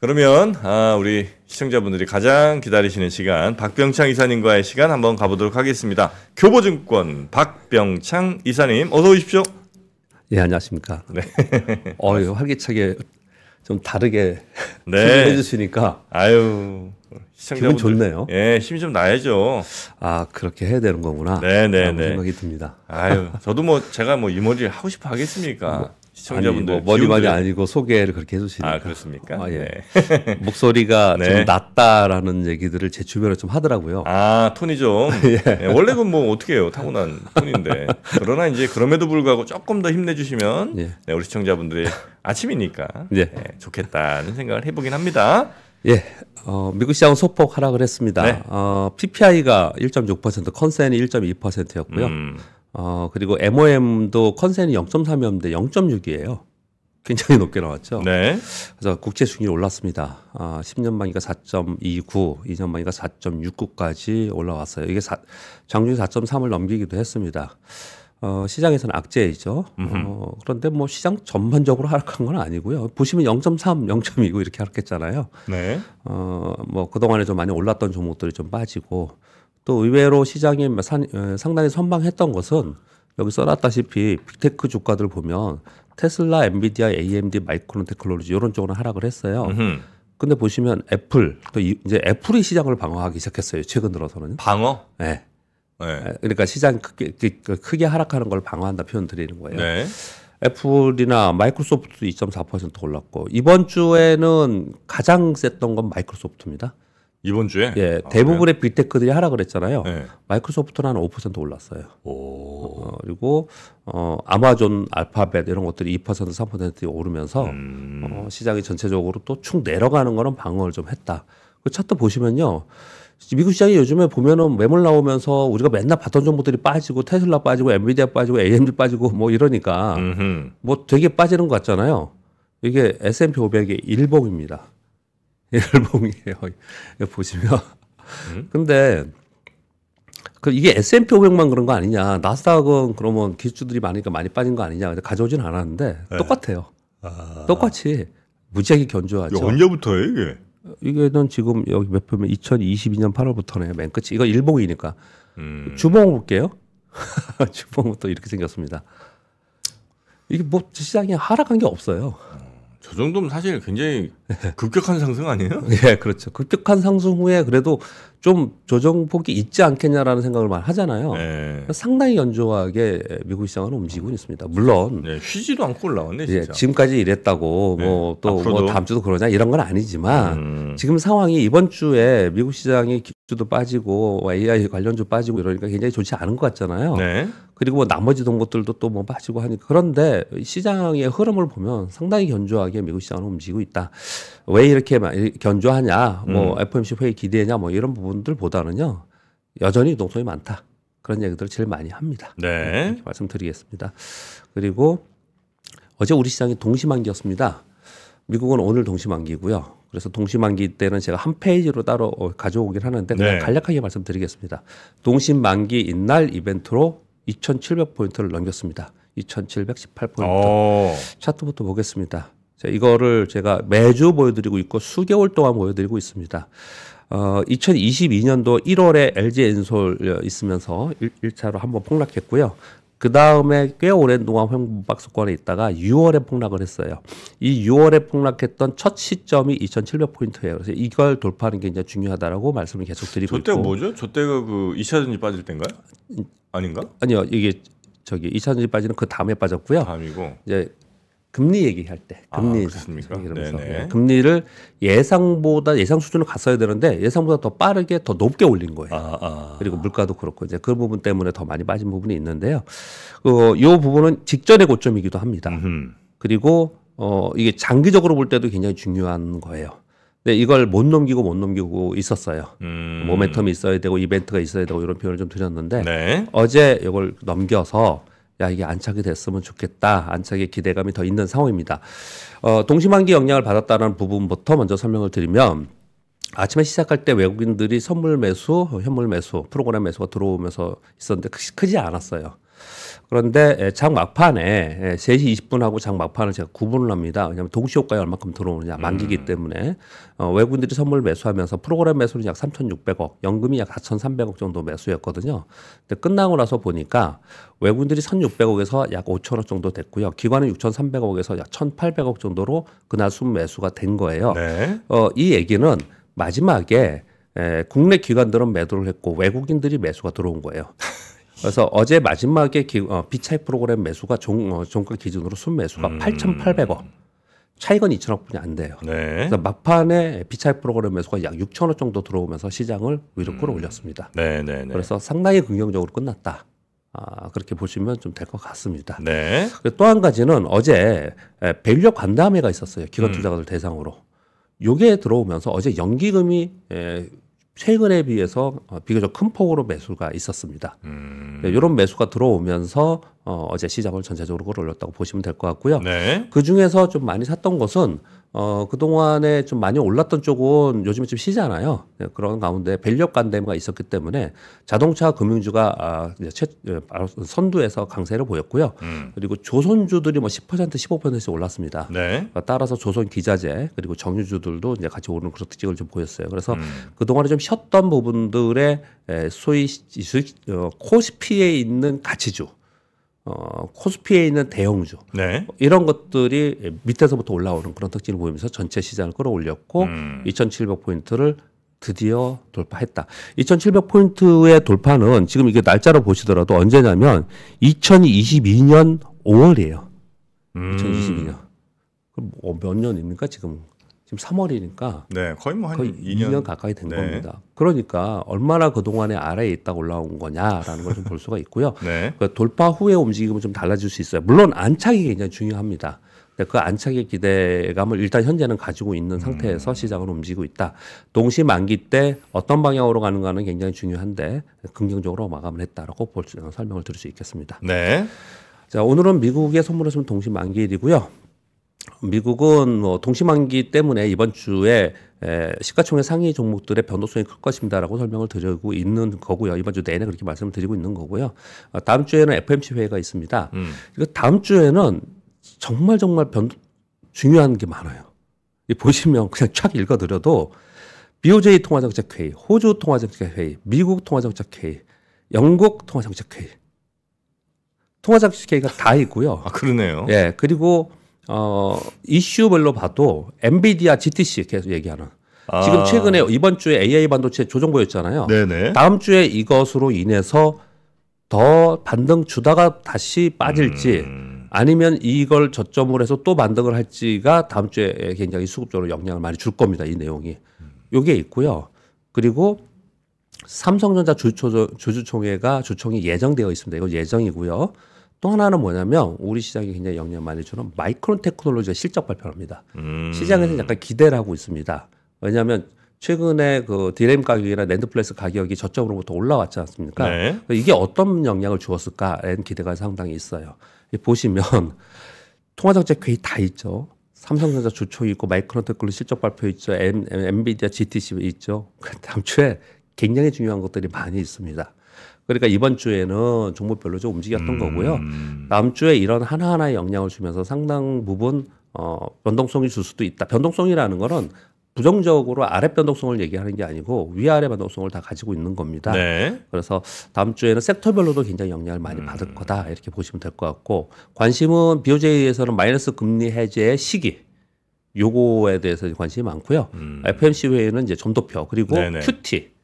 그러면 아, 우리 시청자분들이 가장 기다리시는 시간 박병창 이사님과의 시간 한번 가보도록 하겠습니다. 교보증권 박병창 이사님 어서 오십시오. 예 안녕하십니까. 네. 어 활기차게 좀 다르게 네. 해주시니까 아유 시청자분 기분 좋네요. 예 힘이 좀 나야죠. 아 그렇게 해야 되는 거구나. 네네네 네, 네. 생각이 듭니다. 아유 저도 뭐 제가 뭐이 머리를 하고 싶어 하겠습니까. 뭐. 시청자분들 아니, 뭐 머리 많이 아니고 소개를 그렇게 해주시니까 아 그렇습니까? 아, 예. 네. 목소리가 네. 좀 낮다라는 얘기들을 제 주변에 좀 하더라고요. 아 톤이 좀 예. 네, 원래는 뭐 어떻게 해요 타고난 톤인데 그러나 이제 그럼에도 불구하고 조금 더 힘내주시면 예. 네, 우리 시청자분들이 아침이니까 예. 네, 좋겠다는 생각을 해보긴 합니다. 예, 어, 미국 시장은 소폭 하락을 했습니다. 네. 어, PPI가 1.6% 컨센이 1.2%였고요. 음. 어, 그리고 MOM도 컨센이 0.3이었는데 0.6이에요. 굉장히 높게 나왔죠. 네. 그래서 국제 수익률이 올랐습니다. 아, 10년 만기가 4.29, 2년 만기가 4.69까지 올라왔어요. 이게 사, 장중 4.3을 넘기기도 했습니다. 어, 시장에서는 악재이죠. 어, 그런데 뭐 시장 전반적으로 하락한 건 아니고요. 보시면 0.3, 0.29 이렇게 하락했잖아요. 네. 어, 뭐 그동안에 좀 많이 올랐던 종목들이 좀 빠지고 또 의외로 시장이 어, 상당히 선방했던 것은 여기 써놨다시피 빅테크 주가들 보면 테슬라, 엔비디아, AMD, 마이크론 테크놀로지 이런 쪽으로 하락을 했어요. 으흠. 근데 보시면 애플 또 이제 애플이 시장을 방어하기 시작했어요. 최근 들어서는 방어? 네. 네. 아, 그러니까 시장 크게, 그, 그 크게 하락하는 걸 방어한다 표현 드리는 거예요. 네. 애플이나 마이크로소프트 2.4% 올랐고 이번 주에는 가장 셌던 건 마이크로소프트입니다. 이번 주에? 예, 아, 대부분의 아, 빅테크들이 하라 그랬잖아요. 네. 마이크로소프트는 한 5% 올랐어요. 어, 그리고 어, 아마존, 알파벳 이런 것들이 2% 3% 오르면서 음. 어, 시장이 전체적으로 또축 내려가는 거는 방어를 좀 했다. 그 차트 보시면요. 미국 시장이 요즘에 보면은 매물 나오면서 우리가 맨날 봤던 정보들이 빠지고 테슬라 빠지고 엔비디아 빠지고 AMD 빠지고 뭐 이러니까 음흠. 뭐 되게 빠지는 것 같잖아요. 이게 S&P 500의 일봉입니다. 열봉이에요. 보시면. 음? 근데 그 이게 S&P 500만 그런 거 아니냐. 나스닥은 그러면 기술주들이 많으니까 그러니까 많이 빠진 거 아니냐. 근데 가져오진 않았는데 네. 똑같아요. 아... 똑같이 무지하게 견조하죠. 언제부터예요 이게? 이게는 지금 여기 몇 표면 2022년 8월부터네요. 맨 끝이 이거 일봉이니까 음... 주봉 볼게요. 주봉은 또 이렇게 생겼습니다. 이게 뭐 시장이 하락한 게 없어요. 저 정도면 사실 굉장히 급격한 상승 아니에요? 예, 그렇죠. 급격한 상승 후에 그래도 좀 조정폭이 있지 않겠냐라는 생각을 많이 하잖아요. 네. 상당히 연조하게 미국 시장은 움직이고 있습니다. 물론 네, 쉬지도 않고 올라왔네 예, 진짜. 예, 지금까지 이랬다고 뭐 네, 또뭐 다음 주도 그러냐 이런 건 아니지만 음. 지금 상황이 이번 주에 미국 시장이 기주도 빠지고 AI 관련주 빠지고 이러니까 굉장히 좋지 않은 것 같잖아요. 네. 그리고 뭐 나머지 동것들도 또 뭐 빠지고 하니까 그런데 시장의 흐름을 보면 상당히 견조하게 미국 시장은 움직이고 있다. 왜 이렇게 견조하냐, 뭐 음. FOMC 회의 기대냐, 뭐 이런 부분들보다는요 여전히 농성이 많다 그런 얘기들을 제일 많이 합니다. 네. 네 말씀드리겠습니다. 그리고 어제 우리 시장이 동시만기였습니다. 미국은 오늘 동시만기고요. 그래서 동시만기 때는 제가 한 페이지로 따로 어, 가져오긴 하는데 그냥 네. 간략하게 말씀드리겠습니다. 동시만기 인날 이벤트로 2,700포인트를 넘겼습니다. 2,718포인트. 오. 어. 차트부터 보겠습니다. 이거를 제가 매주 보여드리고 있고 수개월 동안 보여드리고 있습니다. 어, 2022년도 1월에 LG 엔솔 어, 있으면서 1, 차로 한번 폭락했고요. 그 다음에 꽤 오랜 동안 횡박수권에 있다가 6월에 폭락을 했어요. 이 6월에 폭락했던 첫 시점이 2,700포인트예요. 그래서 이걸 돌파하는 게 이제 중요하다라고 말씀을 계속 드리고 저때 있고. 뭐죠? 저때가 그 2차 그 전지 빠질 때인가요? 음. 아닌가? 아니요. 이게 저기 2차 전지 빠지는 그 다음에 빠졌고요. 다음이고. 이제 금리 얘기할 때 아, 금리 아, 그러면서 예, 금리를 예상보다 예상 수준을 갔어야 되는데 예상보다 더 빠르게 더 높게 올린 거예요. 아, 아. 그리고 물가도 그렇고 이제 그 부분 때문에 더 많이 빠진 부분이 있는데요. 어, 요 부분은 직전의 고점이기도 합니다. 음흠. 그리고 어, 이게 장기적으로 볼 때도 굉장히 중요한 거예요. 근데 이걸 못 넘기고 못 넘기고 있었어요. 음. 모멘텀이 있어야 되고 이벤트가 있어야 되고 이런 표현을 좀 드렸는데 네. 어제 이걸 넘겨서 야 이게 안착이 됐으면 좋겠다 안착의 기대감이 더 있는 상황입니다. 어, 동심환기 영향을 받았다는 부분부터 먼저 설명을 드리면 아침에 시작할 때 외국인들이 선물 매수, 어, 현물 매수, 프로그램 매수가 들어오면서 있었는데 크지 않았어요. 그런데 예, 장 막판에 3시 예, 20분하고 장 막판을 제가 구분을 합니다. 왜냐하면 동시 효과에 얼마큼 들어오느냐 음. 만기기 음. 때문에 어, 외국인들이 선물 매수하면서 프로그램 매수는 약 3,600억, 연금이 약 4,300억 정도 매수였거든요. 근데 끝나고 나서 보니까 외국인들이 1,600억에서 약 5천억 정도 됐고요. 기관은 6,300억에서 약 1,800억 정도로 그날 순 매수가 된 거예요. 네. 어, 이 얘기는 마지막에 에, 예, 국내 기관들은 매도를 했고 외국인들이 매수가 들어온 거예요. 그래서 어제 마지막에 기, 어, 비차익 프로그램 매수가 종, 어, 종가 기준으로 순매수가 음. 8,800원. 차익은 2천억 분이 안 돼요. 네. 그래서 막판에 비차익 프로그램 매수가 약 6천억 정도 들어오면서 시장을 위로 끌어올렸습니다. 음. 네, 네, 네, 그래서 상당히 긍정적으로 끝났다. 아, 그렇게 보시면 좀 될 것 같습니다. 네. 또 한 가지는 어제 밸류 간담회가 있었어요. 기관 음. 투자가들 음. 대상으로. 요게 들어오면서 어제 연기금이 에, 최근에 비해서 어, 비교적 큰 폭으로 매수가 있었습니다. 음. 이런 네, 매수가 들어오면서 어, 어제 시장을 전체적으로 끌어올렸다고 보시면 될 것 같고요. 네. 그 중에서 좀 많이 샀던 것은 어, 그동안에 좀 많이 올랐던 쪽은 요즘에 좀 쉬잖아요. 네, 그런 가운데 밸류업 간대가 있었기 때문에 자동차 금융주가 아, 이제 최, 예, 선두에서 강세를 보였고요. 음. 그리고 조선주들이 뭐 10% 15%씩 올랐습니다. 네. 그러니까 따라서 조선 기자재 그리고 정유주들도 이제 같이 오르는 그런 특징을 좀 보였어요. 그래서 음. 그동안에 좀 쉬었던 부분들의 예, 소위 수익, 어, 코스피에 있는 가치주 어, 코스피에 있는 대형주 네. 이런 것들이 밑에서부터 올라오는 그런 특징을 보이면서 전체 시장을 끌어올렸고 음. 2,700 포인트를 드디어 돌파했다. 2,700 포인트의 돌파는 지금 이게 날짜로 보시더라도 언제냐면 2022년 5월이에요. 음. 2022년. 그럼 뭐 몇 년입니까 지금? 지금 3월이니까 네, 거의 뭐한 거의 2년, 2년, 가까이 된 네. 겁니다. 그러니까 얼마나 그동안에 아래에 있다 올라온 거냐라는 걸 좀 볼 수가 있고요. 네. 그 돌파 후의 움직임은 좀 달라질 수 있어요. 물론 안착이 굉장히 중요합니다. 그 안착의 기대감을 일단 현재는 가지고 있는 상태에서 음. 시장을 움직이고 있다. 동시 만기 때 어떤 방향으로 가는가는 굉장히 중요한데 긍정적으로 마감을 했다라고 볼 수, 설명을 드릴 수 있겠습니다. 네. 자 오늘은 미국의 선물했으면 동시 만기일이고요. 미국은 뭐동시환기 때문에 이번 주에 에, 시가총액 상위 종목들의 변동성이 클 것입니다라고 설명을 드리고 있는 거고요. 이번 주 내내 그렇게 말씀을 드리고 있는 거고요. 어, 다음 주에는 FMC 회의가 있습니다. 음. 그 다음 주에는 정말 정말 변, 중요한 게 많아요. 이 보시면 그냥 촥 읽어드려도 BOJ 통화정책 회의, 호주 통화정책 회의, 미국 통화정책 회의, 영국 통화정책 회의, 통화정책 회의가 다 있고요. 아 그러네요. 예 그리고 어, 이슈별로 봐도 엔비디아 GTC 계속 얘기하는 아. 지금 최근에 이번 주에 AI 반도체 조정 보였잖아요. 네네. 다음 주에 이것으로 인해서 더 반등 주다가 다시 빠질지 음. 아니면 이걸 저점으로 해서 또 반등을 할지가 다음 주에 굉장히 수급적으로 영향을 많이 줄 겁니다. 이 내용이. 요게 있고요. 그리고 삼성전자 주주총회가 주총이 예정되어 있습니다. 이건 예정이고요. 또 하나는 뭐냐면 우리 시장이 굉장히 영향 많이 주는 마이크론 테크놀로지가 실적 발표합니다. 음. 시장에서 는 약간 기대를 하고 있습니다. 왜냐하면 최근에 그 디램 가격이나 랜드플레스 가격이 저점으로부터 올라왔지 않습니까? 네. 이게 어떤 영향을 주었을까라는 기대가 상당히 있어요. 보시면 통화정책 회의 다 있죠. 삼성전자 주초 있고 마이크론 테크놀 로지 실적 발표 있죠. 엔, 엔비디아 GTC 있죠. 다음 주에 굉장히 중요한 것들이 많이 있습니다. 그러니까 이번 주에는 종목별로 좀 움직였던 음. 거고요. 다음 주에 이런 하나하나의 영향을 주면서 상당 부분 어, 변동성이 줄 수도 있다. 변동성이라는 거는 부정적으로 아래 변동성을 얘기하는 게 아니고 위아래 변동성을 다 가지고 있는 겁니다. 네. 그래서 다음 주에는 섹터별로도 굉장히 영향을 많이 음. 받을 거다 이렇게 보시면 될 것 같고 관심은 BOJ에서는 마이너스 금리 해제의 시기 요거에 대해서 관심이 많고요. 음. FMC 회의는 이제 점도표 그리고 네네. QT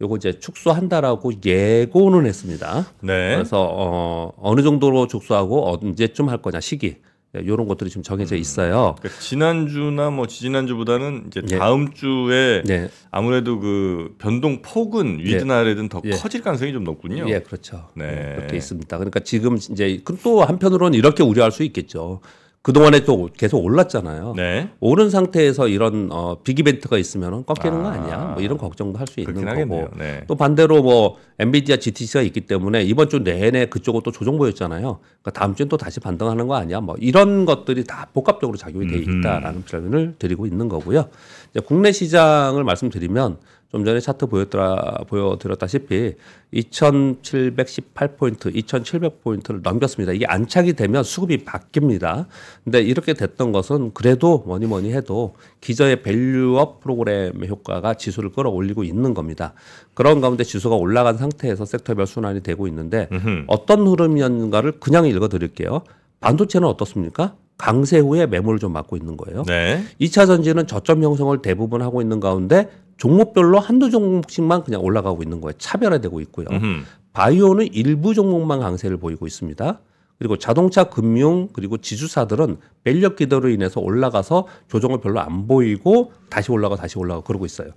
요거 이제 축소한다라고 예고는 했습니다. 네. 그래서 어, 어느 정도로 축소하고 언제쯤 할 거냐 시기 예, 요런 것들이 지금 정해져 음. 있어요. 음. 그러니까 지난주나 뭐 지난주보다는 이제 예. 다음 주에 예. 아무래도 그 변동 폭은 위드날 예. 레든 더 예. 커질 가능성이 좀 높군요. 예, 그렇죠. 네. 예, 그렇게 있습니다. 그러니까 지금 이제 그 또 한편으로는 이렇게 우려할 수 있겠죠. 그동안에 또 계속 올랐잖아요. 네. 오른 상태에서 이런 어, 빅이벤트가 있으면 꺾이는 아, 거 아니야. 뭐 이런 걱정도 할 수 있는 거고. 네또 네. 반대로 뭐 엔비디아 GTC가 있기 때문에 이번 주 내내 그쪽은 또 조정 보였잖아요. 그러니까 다음 주엔 또 다시 반등하는 거 아니야. 뭐 이런 것들이 다 복합적으로 작용이 돼 있다라는 표현을 드리고 있는 거고요. 이제 국내 시장을 말씀드리면 좀 전에 차트 보였더라, 보여드렸다시피 2,718포인트, 2,700포인트를 넘겼습니다. 이게 안착이 되면 수급이 바뀝니다. 근데 이렇게 됐던 것은 그래도 뭐니 뭐니 해도 기저의 밸류업 프로그램의 효과가 지수를 끌어올리고 있는 겁니다. 그런 가운데 지수가 올라간 상태에서 섹터별 순환이 되고 있는데 음흠. 어떤 흐름이었는가를 그냥 읽어드릴게요. 반도체는 어떻습니까? 강세 후에 매물을 좀 맞고 있는 거예요. 네. 2차 전지는 저점 형성을 대부분 하고 있는 가운데 종목별로 한두 종목씩만 그냥 올라가고 있는 거예요. 차별화되고 있고요. 음흠. 바이오는 일부 종목만 강세를 보이고 있습니다. 그리고 자동차, 금융, 그리고 지주사들은 밸력 기도로 인해서 올라가서 조정을 별로 안 보이고 다시 올라가 다시 올라가 그러고 있어요.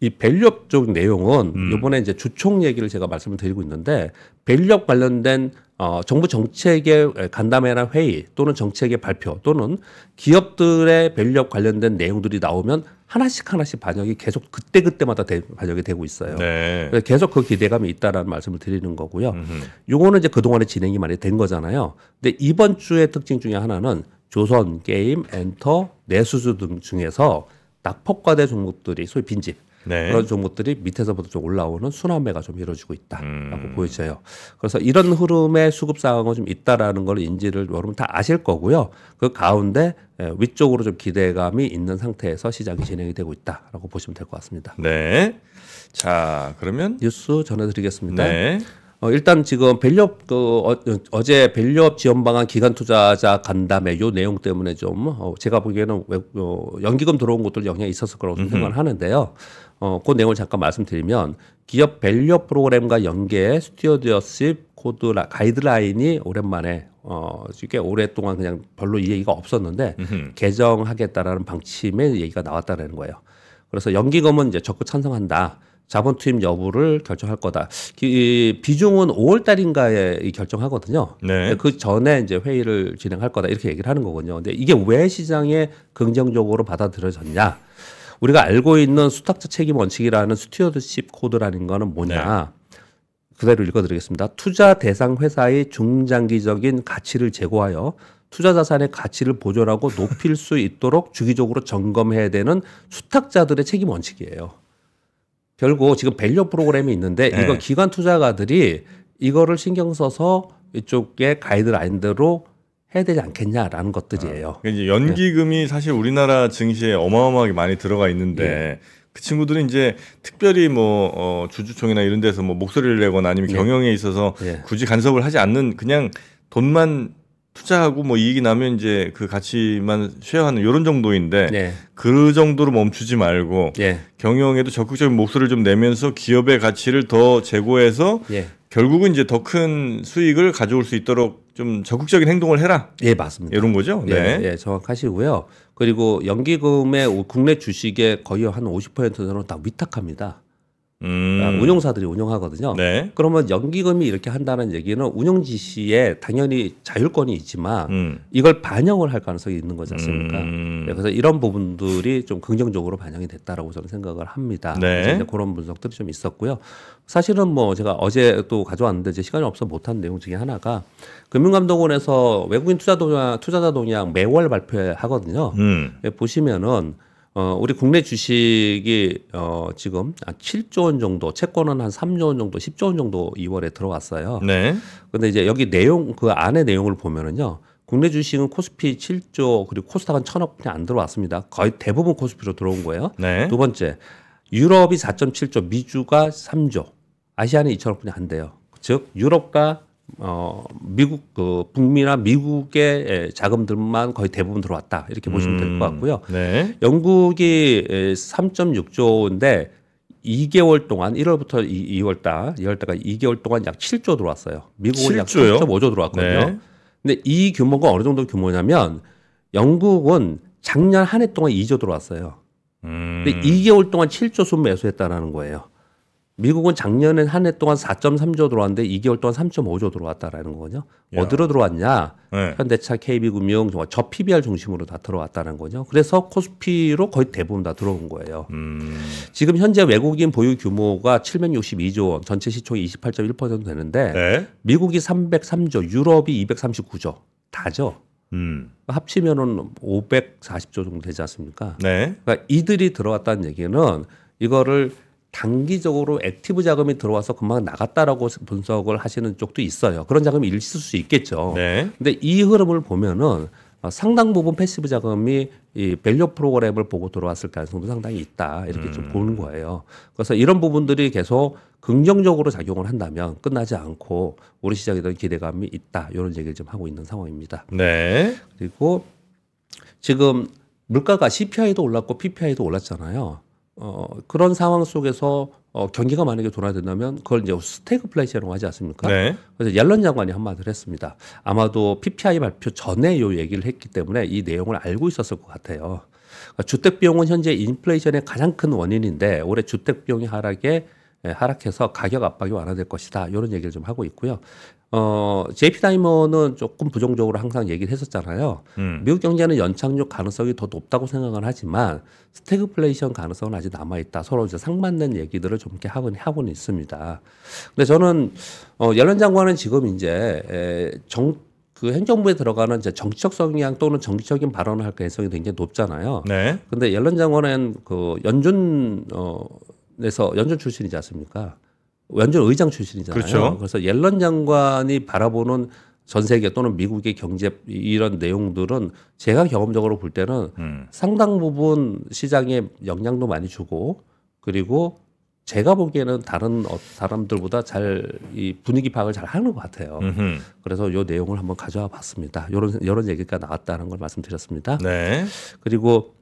이 밸력 쪽 내용은 음. 이번에 이제 주총 얘기를 제가 말씀을 드리고 있는데 밸력 관련된 어, 정부 정책의 간담회나 회의 또는 정책의 발표 또는 기업들의 밸류업 관련된 내용들이 나오면 하나씩 하나씩 반영이 계속 그때 그때마다 대, 반영이 되고 있어요. 네. 계속 그 기대감이 있다라는 말씀을 드리는 거고요. 요거는 이제 그 동안에 진행이 많이 된 거잖아요. 근데 이번 주의 특징 중에 하나는 조선 게임, 엔터, 내수주 등 중에서 낙폭과대 종목들이 소위 빈집 네. 그런 종목들이 밑에서부터 좀 올라오는 순환매가 좀 이루어지고 있다라고 음. 보여져요. 그래서 이런 흐름의 수급 상황은 좀 있다라는 걸 인지를 여러분 다 아실 거고요. 그 가운데 예, 위쪽으로 좀 기대감이 있는 상태에서 시장이 진행이 되고 있다라고 보시면 될 것 같습니다. 네. 자 그러면 뉴스 전해드리겠습니다. 네. 어, 일단 지금 밸류업 그 어, 제 밸류업 지원 방안 기관 투자자 간담회 요 내용 때문에 좀 어, 제가 보기에는 외, 어, 연기금 들어온 것들 영향이 있었을 거라고 생각을 하는데요. 어, 그 내용을 잠깐 말씀드리면 기업 밸류업 프로그램과 연계해 스튜어디어십 코드 라, 가이드라인이 오랜만에 어, 꽤 오랫동안 그냥 별로 이 얘기가 없었는데 음흠. 개정하겠다라는 방침의 얘기가 나왔다는 거예요. 그래서 연기금은 이제 적극 찬성한다. 자본 투입 여부를 결정할 거다. 이 비중은 5월 달인가에 결정하거든요. 네. 그 전에 이제 회의를 진행할 거다 이렇게 얘기를 하는 거거든요. 근데 이게 왜 시장에 긍정적으로 받아들여졌냐? 우리가 알고 있는 수탁자 책임 원칙이라는 스튜어드십 코드라는 거는 뭐냐? 네. 그대로 읽어드리겠습니다. 투자 대상 회사의 중장기적인 가치를 제고하여 투자 자산의 가치를 보존하고 높일 수 있도록 주기적으로 점검해야 되는 수탁자들의 책임 원칙이에요. 결국 지금 밸류 프로그램이 있는데 네. 이거 기관 투자가들이 이거를 신경 써서 이쪽에 가이드라인대로 해야 되지 않겠냐라는 것들이에요. 아, 이제 연기금이 네. 사실 우리나라 증시에 어마어마하게 많이 들어가 있는데 예. 그 친구들은 이제 특별히 뭐 어, 주주총이나 이런 데서 뭐 목소리를 내거나 아니면 예. 경영에 있어서 예. 굳이 간섭을 하지 않는 그냥 돈만 투자하고 뭐 이익이 나면 이제 그 가치만 쉐어하는 이런 정도인데 예. 그 정도로 멈추지 말고 예. 경영에도 적극적인 목소리를 좀 내면서 기업의 가치를 더재고해서 예. 결국은 이제 더 큰 수익을 가져올 수 있도록 좀 적극적인 행동을 해라. 예, 맞습니다. 이런 거죠. 예, 네, 예, 예, 정확하시고요. 그리고 연기금의 국내 주식의 거의 한 50% 정도 다 위탁합니다. 음. 아, 운용사들이 운영하거든요. 네. 그러면 연기금이 이렇게 한다는 얘기는 운영 지시에 당연히 자율권이 있지만 음. 이걸 반영을 할 가능성이 있는 거지 않습니까? 음. 네, 그래서 이런 부분들이 좀 긍정적으로 반영이 됐다라고 저는 생각을 합니다. 네. 그런 분석들이 좀 있었고요. 사실은 뭐 제가 어제 또 가져왔는데 제 시간이 없어 못한 내용 중에 하나가 금융감독원에서 외국인 투자도냐, 투자자 동향 매월 발표하거든요. 음. 예, 보시면은 어, 우리 국내 주식이 어, 지금 7조 원 정도, 채권은 한 3조 원 정도, 10조 원 정도 2월에 들어왔어요. 네. 근데 이제 여기 내용 그안에 내용을 보면은요. 국내 주식은 코스피 7조 그리고 코스닥은 1 0 0 0억 그냥 안 들어왔습니다. 거의 대부분 코스피로 들어온 거예요. 네. 두 번째. 유럽이 4.7조, 미주가 3조, 아시아는 2 0 0 0억 분이 안 돼요. 즉 유럽과 어, 미국 그 북미나 미국의 예, 자금들만 거의 대부분 들어왔다 이렇게 보시면 음, 될것 같고요. 네. 영국이 3.6조인데 예, 2개월 동안 1월부터 2, 월 달, 2월 달까지 2개월 동안 약 7조 들어왔어요. 미국은 7조요? 약 3.5조 들어왔거든요. 네. 근데 이 규모가 어느 정도 규모냐면 영국은 작년 한 해 동안 2조 들어왔어요. 음. 근데 2개월 동안 7조 순 매수했다라는 거예요. 미국은 작년에 한 해 동안 4.3조 들어왔는데 2개월 동안 3.5조 들어왔다라는 거거든요. 야. 어디로 들어왔냐? 네. 현대차, KB금융, 저 PBR 중심으로 다 들어왔다는 거죠. 그래서 코스피로 거의 대부분 다 들어온 거예요. 음. 지금 현재 외국인 보유 규모가 762조 원, 전체 시총이 28.1% 되는데 네. 미국이 303조, 유럽이 239조 다죠. 음. 합치면은 540조 정도 되지 않습니까? 네. 그러니까 이들이 들어왔다는 얘기는 이거를 단기적으로 액티브 자금이 들어와서 금방 나갔다라고 분석을 하시는 쪽도 있어요. 그런 자금이 있을 수 있겠죠. 네. 근데 이 흐름을 보면은 상당 부분 패시브 자금이 이 밸류 프로그램을 보고 들어왔을 가능성도 상당히 있다 이렇게 음. 좀 보는 거예요. 그래서 이런 부분들이 계속 긍정적으로 작용을 한다면 끝나지 않고 우리 시장에 대한 기대감이 있다 이런 얘기를 좀 하고 있는 상황입니다. 네. 그리고 지금 물가가 CPI도 올랐고 PPI도 올랐잖아요. 어, 그런 상황 속에서 어, 경기가 만약에 돌아야 된다면 그걸 이제 스태그플레이션이라고 하지 않습니까? 네. 그래서 옐런 장관이 한마디를 했습니다. 아마도 PPI 발표 전에 요 얘기를 했기 때문에 이 내용을 알고 있었을 것 같아요. 그 주택 비용은 현재 인플레이션의 가장 큰 원인인데 올해 주택 비용이 하락에 예, 하락해서 가격 압박이 완화될 것이다. 이런 얘기를 좀 하고 있고요. 어, JP 다이머는 조금 부정적으로 항상 얘기를 했었잖아요. 음. 미국 경제는 연착륙 가능성이 더 높다고 생각은 하지만 스태그플레이션 가능성은 아직 남아 있다. 서로 이제 상반된 얘기들을 좀 이렇게 하곤 하고는 있습니다. 근데 저는 어, 연런 장관은 지금 이제 에, 정, 그 행정부에 들어가는 이제 정치적 성향 또는 정치적인 발언을 할 가능성이 굉장히 높잖아요. 네. 근데 연런 장관은 그 연준 어 에서 연준 출신이지 않습니까? 완전 의장 출신이잖아요. 그렇죠. 그래서 옐런 장관이 바라보는 전 세계 또는 미국의 경제 이런 내용들은 제가 경험적으로 볼 때는 음. 상당 부분 시장에 영향도 많이 주고 그리고 제가 보기에는 다른 어, 사람들보다 잘 이 분위기 파악을 잘 하는 것 같아요. 음흠. 그래서 요 내용을 한번 가져와 봤습니다. 요런 이런 얘기가 나왔다는 걸 말씀드렸습니다. 네. 그리고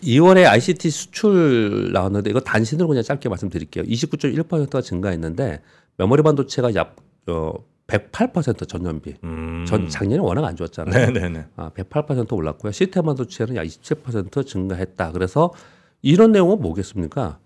2월에 ICT 수출 나왔는데 이거 단신으로 그냥 짧게 말씀드릴게요. 29.1%가 증가했는데 메모리 반도체가 약 어, 108% 전년비. 음. 전 작년에 워낙 안 좋았잖아요. 네네네. 아, 108% 올랐고요. 시스템 반도체는 약 27% 증가했다. 그래서 이런 내용은 뭐겠습니까?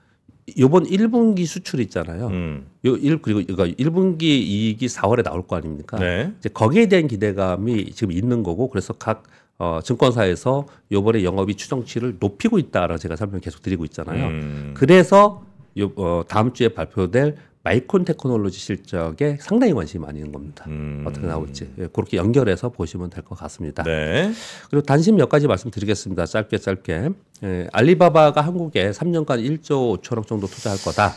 요번 1분기 수출 있잖아요. 음. 요 1, 그리고 이거 1분기 이익이 4월에 나올 거 아닙니까? 네. 이제 거기에 대한 기대감이 지금 있는 거고 그래서 각 어, 증권사에서 요번에 영업이 추정치를 높이고 있다라고 제가 설명 계속 드리고 있잖아요. 음. 그래서 요, 어, 다음 주에 발표될 마이콘 테크놀로지 실적에 상당히 관심이 많이 있는 겁니다. 음. 어떻게 나올지 예, 그렇게 연결해서 보시면 될 것 같습니다. 네. 그리고 단심 몇 가지 말씀드리겠습니다. 짧게 짧게 예, 알리바바가 한국에 3년간 1조 5천억 정도 투자할 거다.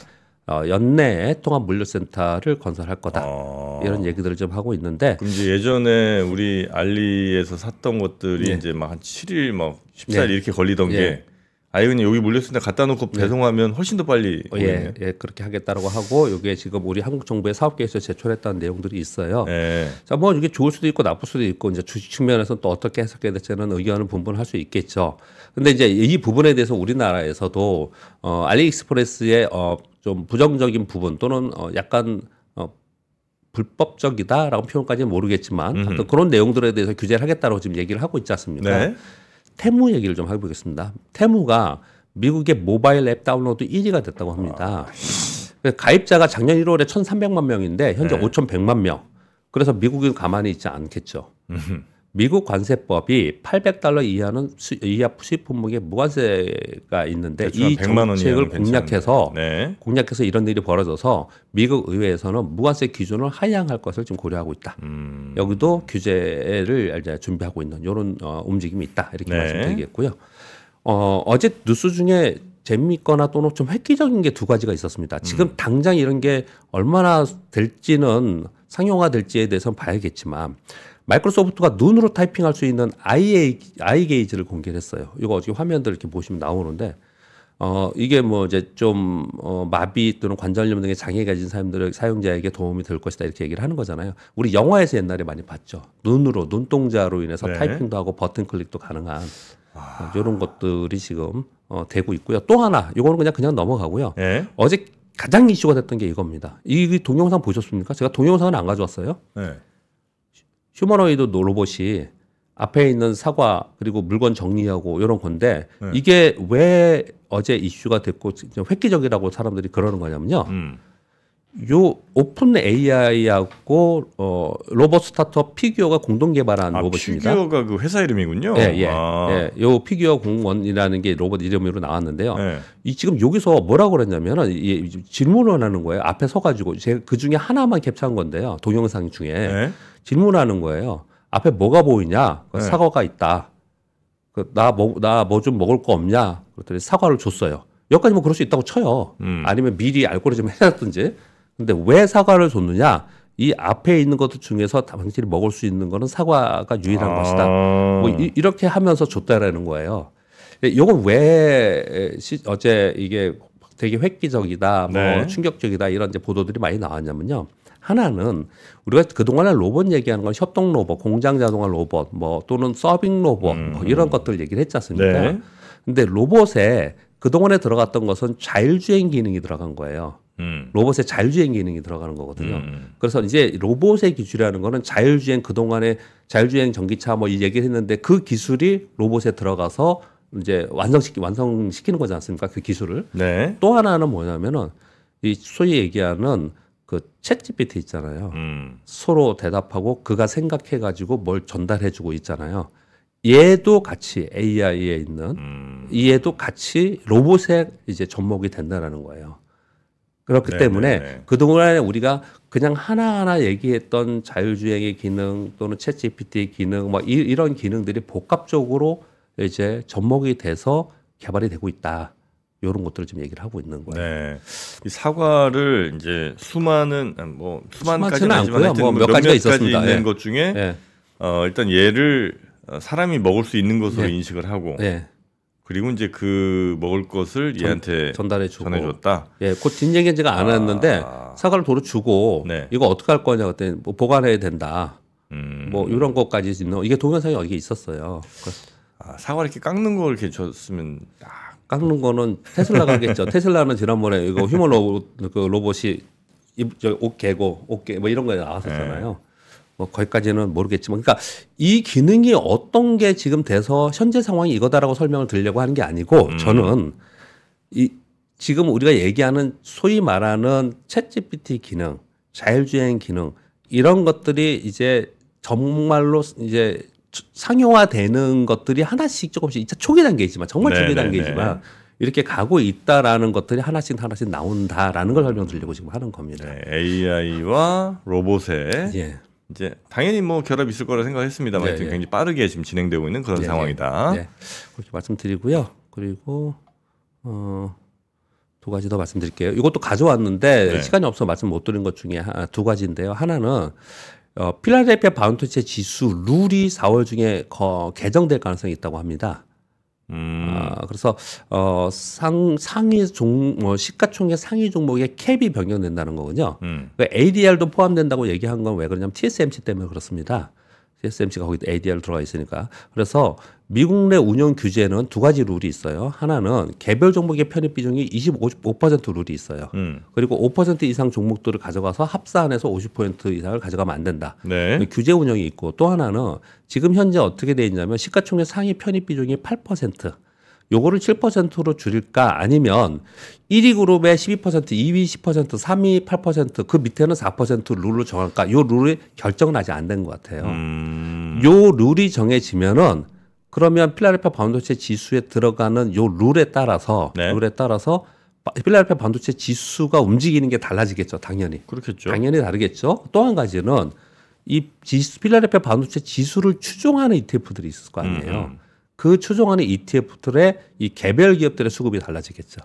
어, 연내에 통합 물류센터를 건설할 거다 아. 이런 얘기들을 좀 하고 있는데 그럼 이제 예전에 우리 알리에서 샀던 것들이 예. 이제 막한 7일 막 14일 뭐 예. 이렇게 걸리던 예. 게 아예 그냥 여기 물류센터 갖다 놓고 예. 배송하면 훨씬 더 빨리 어, 예, 예 그렇게 하겠다라고 하고 여기에 지금 우리 한국 정부의 사업 계획에서 제출했다는 내용들이 있어요. 예. 자뭐 이게 좋을 수도 있고 나쁠 수도 있고 이제 주식 측면에서 또 어떻게 해석해야 될지는 의견을 분분할 수 있겠죠. 근데 이제 이 부분에 대해서 우리나라에서도 어 알리익스프레스의 어좀 부정적인 부분 또는 어 약간 어 불법적이다라고 표현까지는 모르겠지만 아무튼 그런 내용들에 대해서 규제를 하겠다고 지금 얘기를 하고 있지 않습니까? 네. 테무 얘기를 좀 해보겠습니다. 테무가 미국의 모바일 앱 다운로드 1위가 됐다고 합니다. 어. 가입자가 작년 1월에 1,300만 명인데 현재 네. 5,100만 명. 그래서 미국은 가만히 있지 않겠죠. 음흠. 미국 관세법이 800달러 이하는 수, 이하 식품목에 무관세가 있는데 그렇죠. 이 정책을 공략해서 네. 공략해서 이런 일이 벌어져서 미국 의회에서는 무관세 기준을 하향할 것을 지금 고려하고 있다. 음. 여기도 규제를 이제 준비하고 있는 이런 어, 움직임이 있다 이렇게 네. 말씀드리겠고요. 어, 어제 뉴스 중에 재미있거나 또는 좀 획기적인 게 두 가지가 있었습니다. 지금 음. 당장 이런 게 얼마나 될지는 상용화될지에 대해서는 봐야겠지만 마이크로소프트가 눈으로 타이핑할 수 있는 아이 아이 게이지를 공개를 했어요. 이거 어떻게 화면들 이렇게 보시면 나오는데 어 이게 뭐 이제 좀 어, 마비 또는 관절염 등의 장애가 있는 사람들의 사용자에게 도움이 될 것이다 이렇게 얘기를 하는 거잖아요. 우리 영화에서 옛날에 많이 봤죠. 눈으로 눈동자로 인해서 네. 타이핑도 하고 버튼 클릭도 가능한 아... 이런 어, 것들이 지금 어, 되고 있고요. 또 하나, 이거는 그냥 그냥 넘어가고요. 예? 어제 가장 이슈가 됐던 게 이겁니다. 이 동영상 보셨습니까? 제가 동영상을안 가져왔어요. 네. 휴머노이드 로봇이 앞에 있는 사과 그리고 물건 정리하고 이런 건데 네. 이게 왜 어제 이슈가 됐고 획기적이라고 사람들이 그러는 거냐면요. 음. 요 오픈 AI하고 어 로봇 스타트업 피규어가 공동 개발한 아, 로봇입니다. 피규어가 그 회사 이름이군요. 예, 예. 아. 예. 요 피규어 공원이라는 게 로봇 이름으로 나왔는데요. 예. 이 지금 여기서 뭐라고 그랬냐면은 이 질문을 하는 거예요. 앞에 서 가지고 제그 중에 하나만 캡처한 건데요. 동영상 중에 예. 질문하는 거예요. 앞에 뭐가 보이냐? 예. 사과가 있다. 나뭐나 그 뭐좀 뭐 먹을 거 없냐? 그랬더니 사과를 줬어요. 여기까지뭐 그럴 수 있다고 쳐요. 음. 아니면 미리 알고리즘 해놨든지 근데 왜 사과를 줬느냐? 이 앞에 있는 것들 중에서 당신이 먹을 수 있는 거는 사과가 유일한 아... 것이다. 뭐 이, 렇게 하면서 줬다라는 거예요. 예, 요거왜 시, 어제 이게 되게 획기적이다, 뭐 네. 충격적이다 이런 이제 보도들이 많이 나왔냐면요. 하나는 우리가 그동안에 로봇 얘기하는 건 협동 로봇, 공장 자동화 로봇, 뭐 또는 서빙 로봇 뭐 음. 이런 것들 얘기를 했지 않습니까? 네. 근데 로봇에 그동안에 들어갔던 것은 자율주행 기능이 들어간 거예요. 음. 로봇의 자율주행 기능이 들어가는 거거든요. 음, 음. 그래서 이제 로봇의 기술이라는 거는 자율주행 그동안에 자율주행 전기차 뭐 이 얘기를 했는데 그 기술이 로봇에 들어가서 이제 완성시키 완성시키는 거지 않습니까? 그 기술을. 네. 또 하나는 뭐냐면은 이 소위 얘기하는 그챗 GPT 있잖아요. 음. 서로 대답하고 그가 생각해 가지고 뭘 전달해 주고 있잖아요. 얘도 같이 AI에 있는 음. 얘도 같이 로봇에 이제 접목이 된다라는 거예요. 그렇기 네네 때문에 네, 네. 그동안에 우리가 그냥 하나하나 얘기했던 자율주행의 기능 또는 채 GPT의 기능 뭐 이, 이런 기능들이 복합적으로 이제 접목이 돼서 개발이 되고 있다. 요런 것들을 지금 얘기를 하고 있는 거예요. 네. 이 사과를 이제 수많은 음, 뭐수많은 않고요. 뭐몇 가지가 있었습니다. 있는 예. 것 중에 예. 어, 일단 얘를 어, 사람이 먹을 수 있는 것으로 예. 인식을 하고 예. 그리고 이제 그 먹을 것을 전, 얘한테 전달해 주고 전해줬다. 예, 곧 뒷얘기는 제가 안 아. 했는데 사과를 도로 주고 네. 이거 어떻게 할 거냐 그때 뭐 보관해야 된다. 음. 뭐 이런 것까지 있는 이게 동영상이 여기 있었어요. 아, 사과 이렇게 깎는 걸 이렇게 줬으면 아, 깎는 거는 테슬라가 겠죠 테슬라는 지난번에 이거 휴먼 로봇 그 로봇이 입, 저, 옷 개고 옷개뭐 이런 거에 나왔었잖아요. 네. 뭐 거기까지는 모르겠지만 그러니까 이 기능이 어떤 게 지금 돼서 현재 상황이 이거다라고 설명을 드리려고 하는 게 아니고 음. 저는 이 지금 우리가 얘기하는 소위 말하는 챗GPT 기능, 자율주행 기능 이런 것들이 이제 정말로 이제 상용화되는 것들이 하나씩 조금씩 이차 초기 단계이지만 정말 네, 초기 네, 네. 단계이지만 이렇게 가고 있다라는 것들이 하나씩 하나씩 나온다라는 걸 설명드리려고 지금 하는 겁니다. 네, AI와 로봇의 예. 이제 당연히 뭐 결합 있을 거라 생각했습니다만 예, 굉장히 빠르게 지금 진행되고 있는 그런 예, 상황이다. 그렇게 말씀드리고요. 그리고 어, 두 가지 더 말씀드릴게요. 이것도 가져왔는데 시간이 없어 말씀 못 드린 것 중에 하두 아, 가지인데요. 하나는 어, 필라델피아 바운토체 지수 룰이 4월 중에 거, 개정될 가능성이 있다고 합니다. 음. 아, 그래서 어, 상 상위 종 어, 시가총액 상위 종목의 캡이 변경된다는 거군요. 음. 그러니까 ADR도 포함된다고 얘기한 건 왜 그러냐면 TSMC 때문에 그렇습니다. CSMC가 거기 ADR 들어가 있으니까. 그래서 미국 내 운영 규제는 두 가지 룰이 있어요. 하나는 개별 종목의 편입 비중이 25% 룰이 있어요. 음. 그리고 5% 이상 종목들을 가져가서 합산해서 50% 이상을 가져가면 안 된다. 네. 그 규제 운영이 있고 또 하나는 지금 현재 어떻게 돼 있냐면 시가총액 상위 편입 비중이 8%. 요거를 7%로 줄일까 아니면 1위 그룹에 12%, 2위 10%, 3위 8%그 밑에는 4% 룰로 정할까? 요 룰이 결정은 아직 안 된 것 같아요. 음... 요 룰이 정해지면은 그러면 필라델피아 반도체 지수에 들어가는 요 룰에 따라서 네. 룰에 따라서 필라델피아 반도체 지수가 움직이는 게 달라지겠죠, 당연히. 그렇겠죠. 당연히 다르겠죠. 또 한 가지는 이 필라델피아 반도체 지수를 추종하는 ETF들이 있을 거 아니에요. 음. 음. 그 추종하는 ETF들의 이 개별 기업들의 수급이 달라지겠죠.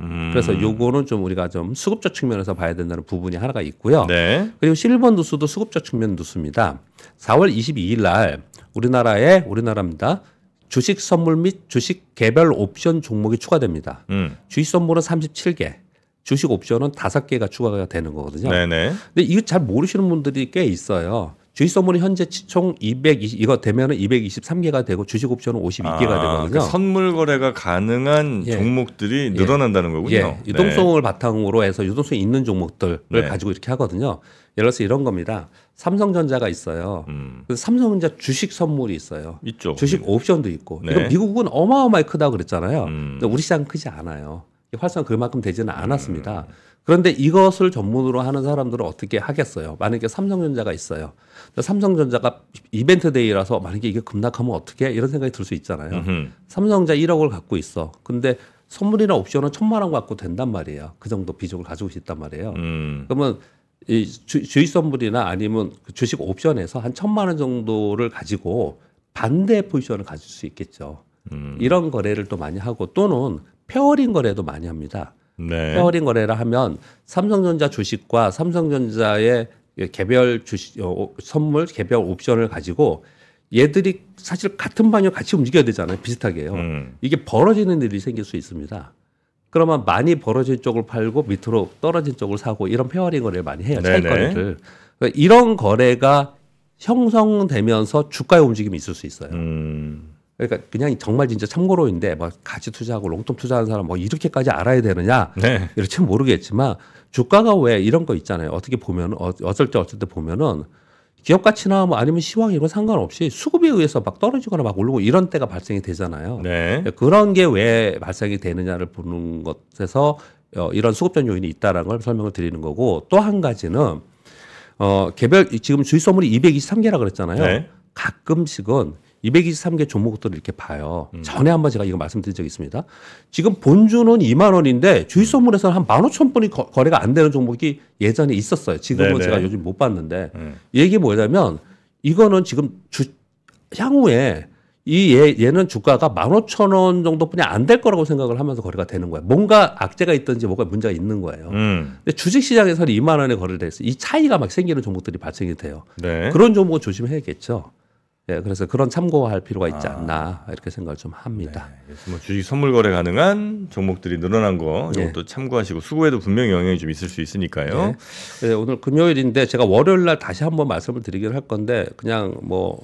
음. 그래서 요거는 좀 우리가 좀 수급자 측면에서 봐야 된다는 부분이 하나가 있고요. 네. 그리고 실버 누수도 수급자 측면 누수입니다. 4월 22일 날 우리나라에 우리나라입니다. 주식 선물 및 주식 개별 옵션 종목이 추가됩니다. 음. 주식 선물은 37개, 주식 옵션은 5개가 추가가 되는 거거든요. 네네. 근데 이거 잘 모르시는 분들이 꽤 있어요. 주식선물이 현재 총 220, 이거 되면은 223개가 되고 주식옵션은 52개가 아, 되거든요. 아, 그 선물 거래가 가능한 예. 종목들이 예. 늘어난다는 거군요. 예. 네. 유동성을 네. 바탕으로 해서 유동성이 있는 종목들을 네. 가지고 이렇게 하거든요. 예를 들어서 이런 겁니다. 삼성전자가 있어요. 음. 삼성전자 주식 선물이 있어요. 있죠. 주식 네. 옵션도 있고. 네. 미국은 어마어마히 크다고 그랬잖아요. 음. 근데 우리 시장은 크지 않아요. 활성화 그만큼 되지는 않았습니다. 음. 그런데 이것을 전문으로 하는 사람들은 어떻게 하겠어요? 만약에 삼성전자가 있어요. 삼성전자가 이벤트 데이라서 만약에 이게 급락하면 어떻게? 이런 생각이 들 수 있잖아요. 으흠. 삼성전자 1억을 갖고 있어. 근데 선물이나 옵션은 천만 원 갖고 된단 말이에요. 그 정도 비중을 가지고 있단 말이에요. 음. 그러면 이 주, 주식 선물이나 아니면 그 주식 옵션에서 한 천만 원 정도를 가지고 반대 포지션을 가질 수 있겠죠. 음. 이런 거래를 또 많이 하고 또는 페어링 거래도 많이 합니다. 네. 페어링 거래를 하면 삼성전자 주식과 삼성전자의 개별 주식 어, 어, 선물 개별 옵션을 가지고 얘들이 사실 같은 방향 같이 움직여야 되잖아요. 비슷하게요. 음. 이게 벌어지는 일이 생길 수 있습니다. 그러면 많이 벌어진 쪽을 팔고 밑으로 떨어진 쪽을 사고 이런 페어링 거래를 많이 해요. 차익 거래를. 그러니까 이런 거래가 형성되면서 주가의 움직임이 있을 수 있어요. 음. 그러니까 그냥 정말 진짜 참고로인데 뭐 같이 투자하고 롱텀 투자하는 사람 뭐 이렇게까지 알아야 되느냐 네. 이렇지 모르겠지만 주가가 왜 이런 거 있잖아요. 어떻게 보면 어, 어쩔 때 어쩔 때 보면은 기업 가치나 뭐 아니면 시황 이런 상관없이 수급에 의해서 막 떨어지거나 막 오르고 이런 때가 발생이 되잖아요. 네. 그런 게 왜 발생이 되느냐를 보는 것에서 어, 이런 수급전 요인이 있다라는 걸 설명을 드리는 거고 또 한 가지는 어, 개별 지금 주의소문이 223개라 그랬잖아요. 네. 가끔씩은 223개 종목들을 이렇게 봐요. 음. 전에 한번 제가 이거 말씀드린 적이 있습니다. 지금 본주는 2만 원인데 주식 음. 선물에서는 한 15,000분이 거, 래가안 되는 종목이 예전에 있었어요. 지금은 네네. 네. 제가 요즘 못 봤는데 음. 얘기 뭐냐면 이거는 지금 주 향후에 이 얘, 예, 얘는 주가가 15,000원 정도뿐이 안 될 거라고 생각을 하면서 거래가 되는 거예요. 뭔가 악재가 있든지 뭔가 문제가 있는 거예요. 음. 근데 주식 시장에서는 2만 원에 거래를 했어요. 이 차이가 막 생기는 종목들이 발생이 돼요. 네. 그런 종목은 조심해야겠죠. 예, 그래서 그런 참고할 필요가 있지 아. 않나 이렇게 생각을 좀 합니다. 네, 뭐 주식 선물 거래 가능한 종목들이 늘어난 거 이것도 예. 네. 참고하시고 수고에도 분명히 영향이 좀 있을 수 있으니까요. 네. 예. 네, 오늘 금요일인데 제가 월요일 날 다시 한번 말씀을 드리기로 할 건데 그냥 뭐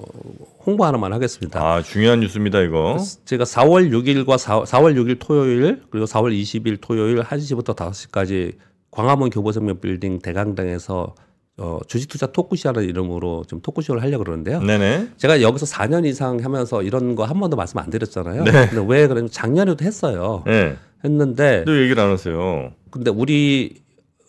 홍보 하나만 하겠습니다. 아 중요한 뉴스입니다 이거. 그 제가 4월 6일과 4, 4월 6일 토요일 그리고 4월 20일 토요일 1시부터 5시까지 광화문 교보정면 빌딩 대강당에서 어, 주식투자 토크쇼라는 이름으로 좀 토크쇼를 하려고 그러는데요. 네네. 제가 여기서 4년 이상 하면서 이런 거 한 번도 말씀 안 드렸잖아요. 네. 근데 왜 그러냐면 작년에도 했어요. 네. 했는데 또 얘기를 안 하세요. 근데 우리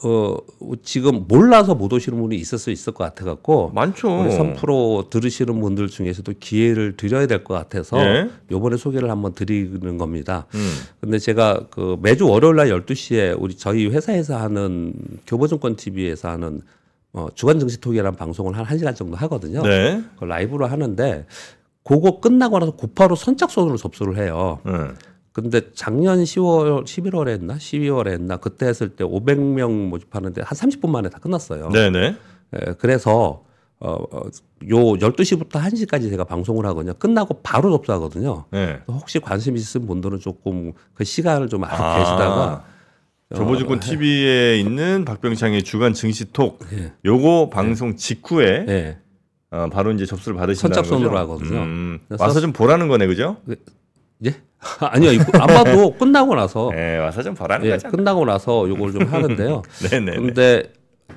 어 지금 몰라서 못 오시는 분이 있을 수 있을 것 같아 갖고 많죠. 우리 선프로 들으시는 분들 중에서도 기회를 드려야 될 것 같아서 예. 요번에 소개를 한번 드리는 겁니다. 음. 근데 제가 그 매주 월요일 날 12시에 우리 저희 회사에서 하는 교보증권 TV에서 하는 어, 주간 정치 토기라는 방송을 한 1시간 정도 하거든요. 네. 그 라이브로 하는데 그거 끝나고 나서 곧바로 선착순으로 접수를 해요. 네. 근데 작년 10월 11월에 했나 12월에 했나 그때 했을 때 500명 모집하는데 한 30분 만에 다 끝났어요. 네, 네. 예, 그래서 어, 어 요 12시부터 1시까지 제가 방송을 하거든요. 끝나고 바로 접수하거든요. 네. 혹시 관심 있으신 분들은 조금 그 시간을 좀 알아 주시다가 아. 조보증권 어, TV에 어, 있는 박병창의 주간 증시톡 예. 요거 예. 방송 직후에 예. 어, 바로 이제 접수를 받으신다는 선착순으로 하거든요. 음, 음. 와서 좀 보라는 거네, 그죠? 그, 예? 아니요, 아마도 끝나고 나서. 예, 와서 좀 보라는 예, 거죠. 끝나고 나서 요걸 좀 하는데요. 네네. 근데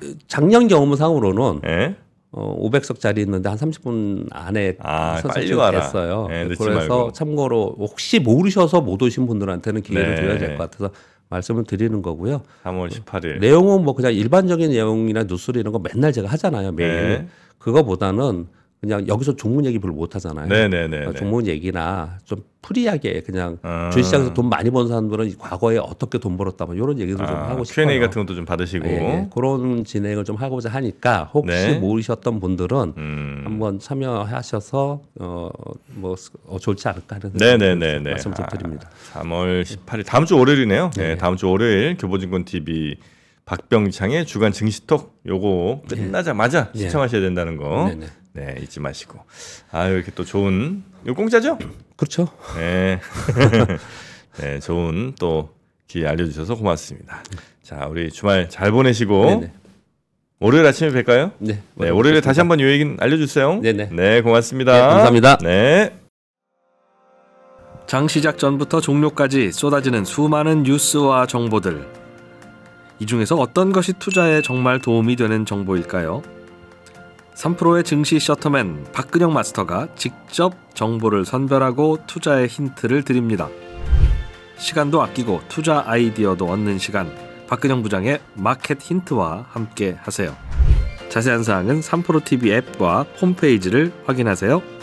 네, 네. 작년 경험상으로는 예? 어, 500석짜리 있는데 한 30분 안에 아, 빨리 와라. 어요 예, 그래서 참고로 혹시 모르셔서 못 오신 분들한테는 기회를 네. 드려야 될 것 같아서 말씀을 드리는 거고요. 3월 18일. 내용은 뭐 그냥 일반적인 내용이나 뉴스 이런 거 맨날 제가 하잖아요. 매일. 네. 그거보다는 그냥 여기서 종문 얘기 별로 못 하잖아요. 네네네. 네, 아, 네. 종문 얘기나 좀 프리하게 그냥 아. 주식시장에서 돈 많이 번 사람들은 과거에 어떻게 돈 벌었다 뭐 이런 얘기도 아, 좀 하고 싶어요. Q&A 같은 것도 좀 받으시고 아, 그런 진행을 좀 하고자 하니까 혹시 네. 모르셨던 분들은 음. 한번 참여하셔서 어뭐 어, 좋지 않을까 하는 네네네 네, 말씀 좀 드립니다. 아, 3월 18일 다음 주 월요일이네요. 네, 네 다음 주 월요일 교보증권 TV 박병창의 주간 증시톡 요거 끝나자마자 예. 시청하셔야 된다는 거 네네. 네 잊지 마시고 아유 이렇게 또 좋은 요 공짜죠? 그렇죠. 네, 네 좋은 또 기회 알려주셔서 고맙습니다. 자 우리 주말 잘 보내시고 네네. 네. 월요일 아침에 뵐까요? 네. 네 월요일에 다시 한번 요 얘기 알려주세요. 네네. 네. 네 고맙습니다. 네, 감사합니다. 네. 장 시작 전부터 종료까지 쏟아지는 수많은 뉴스와 정보들. 이 중에서 어떤 것이 투자에 정말 도움이 되는 정보일까요? 3프로의 증시 셔터맨 박근영 마스터가 직접 정보를 선별하고 투자의 힌트를 드립니다. 시간도 아끼고 투자 아이디어도 얻는 시간 박근영 부장의 마켓 힌트와 함께 하세요. 자세한 사항은 3프로TV 앱과 홈페이지를 확인하세요.